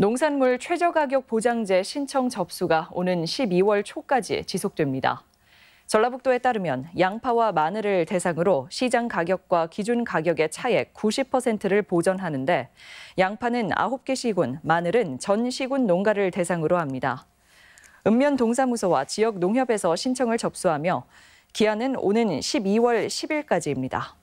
농산물 최저가격 보장제 신청 접수가 오는 12월 초까지 지속됩니다. 전라북도에 따르면 양파와 마늘을 대상으로 시장 가격과 기준 가격의 차액 90%를 보전하는데 양파는 9개 시군, 마늘은 전 시군 농가를 대상으로 합니다. 읍면동사무소와 지역 농협에서 신청을 접수하며 기한은 오는 12월 10일까지입니다.